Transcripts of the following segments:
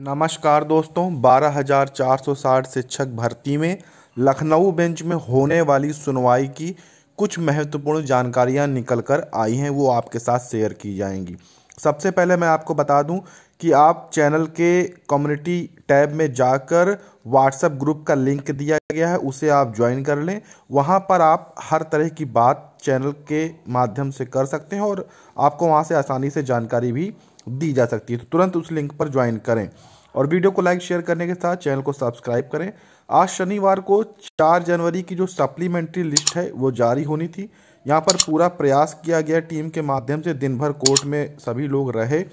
नमस्कार दोस्तों 12,460 शिक्षक भर्ती में लखनऊ बेंच में होने वाली सुनवाई की कुछ महत्वपूर्ण जानकारियां निकल कर आई हैं वो आपके साथ शेयर की जाएंगी सबसे पहले मैं आपको बता दूं कि आप चैनल के कम्युनिटी टैब में जाकर व्हाट्सएप ग्रुप का लिंक दिया गया है उसे आप ज्वाइन कर लें वहाँ पर आप हर तरह की बात चैनल के माध्यम से कर सकते हैं और आपको वहाँ से आसानी से जानकारी भी दी जा सकती है तो तुरंत उस लिंक पर ज्वाइन करें और वीडियो को लाइक शेयर करने के साथ चैनल को सब्सक्राइब करें आज शनिवार को चार जनवरी की जो सप्लीमेंट्री लिस्ट है वो जारी होनी थी यहाँ पर पूरा प्रयास किया गया टीम के माध्यम से दिन भर कोर्ट में सभी लोग रहे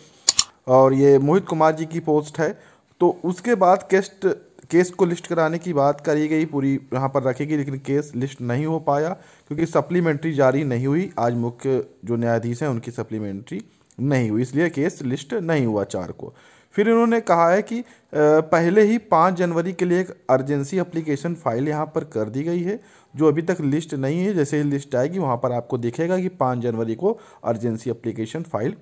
और ये मोहित कुमार जी की पोस्ट है तो उसके बाद केस्ट केस को लिस्ट कराने की बात करी गई पूरी यहाँ पर रखेगी लेकिन केस लिस्ट नहीं हो पाया क्योंकि सप्लीमेंट्री जारी नहीं हुई आज मुख्य जो न्यायाधीश हैं उनकी सप्लीमेंट्री नहीं हुई इसलिए केस लिस्ट नहीं हुआ चार को फिर इन्होंने कहा है कि पहले ही पाँच जनवरी के लिए एक अर्जेंसी अप्लीकेशन फाइल यहाँ पर कर दी गई है जो अभी तक लिस्ट नहीं है जैसे ही लिस्ट आएगी वहाँ पर आपको दिखेगा कि पाँच जनवरी को अर्जेंसी अप्लीकेशन फाइल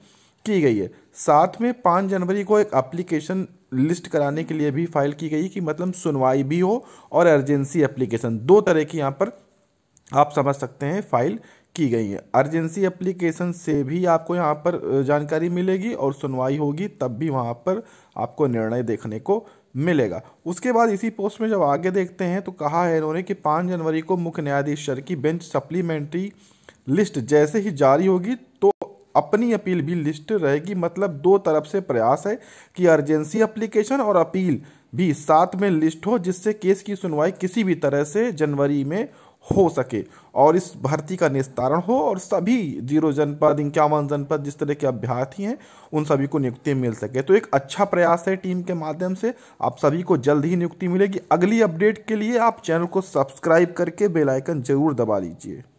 की गई है साथ में पाँच जनवरी को एक अप्लीकेशन लिस्ट कराने के लिए भी फाइल की गई कि मतलब सुनवाई भी हो और अर्जेंसी एप्लीकेशन दो तरह की यहाँ पर आप समझ सकते हैं फाइल की गई है अर्जेंसी एप्लीकेशन से भी आपको यहाँ पर जानकारी मिलेगी और सुनवाई होगी तब भी वहाँ पर आपको निर्णय देखने को मिलेगा उसके बाद इसी पोस्ट में जब आगे देखते हैं तो कहा है इन्होंने कि पाँच जनवरी को मुख्य न्यायाधीश की बेंच सप्लीमेंट्री लिस्ट जैसे ही जारी होगी तो अपनी अपील भी लिस्ट रहेगी मतलब दो तरफ से प्रयास है कि अर्जेंसी एप्लीकेशन और अपील भी साथ में लिस्ट हो जिससे केस की सुनवाई किसी भी तरह से जनवरी में हो सके और इस भर्ती का निस्तारण हो और सभी जीरो जनपद इक्यावन जनपद जिस तरह के अभ्यर्थी हैं उन सभी को नियुक्ति मिल सके तो एक अच्छा प्रयास है टीम के माध्यम से आप सभी को जल्द ही नियुक्ति मिलेगी अगली अपडेट के लिए आप चैनल को सब्सक्राइब करके बेलाइकन जरूर दबा लीजिए